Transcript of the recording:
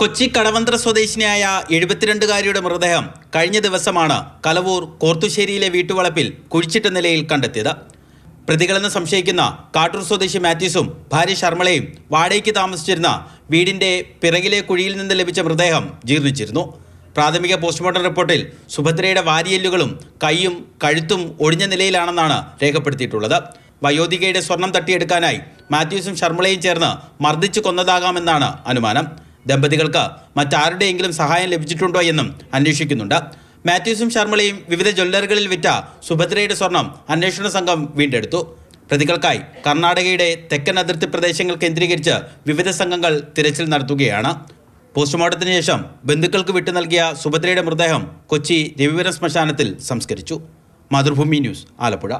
കൊച്ചി കടവന്ത്ര സ്വദേശിനിയായ എഴുപത്തിരണ്ടുകാരിയുടെ മൃതദേഹം കഴിഞ്ഞ ദിവസമാണ് കലവൂർ കോർത്തുശ്ശേരിയിലെ വീട്ടുവളപ്പിൽ കുഴിച്ചിട്ട നിലയിൽ കണ്ടെത്തിയത് പ്രതികളെന്ന് സംശയിക്കുന്ന കാട്ടൂർ സ്വദേശി മാത്യൂസും ഭാര്യ ശർമ്മളയും വാടകയ്ക്ക് താമസിച്ചിരുന്ന വീടിന്റെ പിറകിലെ കുഴിയിൽ നിന്ന് ലഭിച്ച മൃതദേഹം ജീർണിച്ചിരുന്നു പ്രാഥമിക പോസ്റ്റ്മോർട്ടം റിപ്പോർട്ടിൽ സുഭദ്രയുടെ വാരിയെല്ലുകളും കൈയും കഴുത്തും ഒടിഞ്ഞ നിലയിലാണെന്നാണ് രേഖപ്പെടുത്തിയിട്ടുള്ളത് വയോധികയുടെ സ്വർണം തട്ടിയെടുക്കാനായി മാത്യൂസും ശർമ്മളയും ചേർന്ന് മർദ്ദിച്ചു കൊന്നതാകാമെന്നാണ് അനുമാനം ദമ്പതികൾക്ക് മറ്റാരുടെയെങ്കിലും സഹായം ലഭിച്ചിട്ടുണ്ടോ എന്നും അന്വേഷിക്കുന്നുണ്ട് മാത്യൂസും ശർമ്മളയും വിവിധ ജ്വല്ലറികളിൽ വിറ്റ സുഭദ്രയുടെ സ്വർണം അന്വേഷണ സംഘം വീണ്ടെടുത്തു പ്രതികൾക്കായി കർണാടകയുടെ തെക്കൻ അതിർത്തി പ്രദേശങ്ങൾ കേന്ദ്രീകരിച്ച് വിവിധ സംഘങ്ങൾ തിരച്ചിൽ നടത്തുകയാണ് പോസ്റ്റ്മോർട്ടത്തിന് ശേഷം ബന്ധുക്കൾക്ക് വിട്ടു നൽകിയ സുഭദ്രയുടെ മൃതദേഹം കൊച്ചി രവിപുരം ശ്മശാനത്തിൽ സംസ്കരിച്ചു മാതൃഭൂമി ന്യൂസ് ആലപ്പുഴ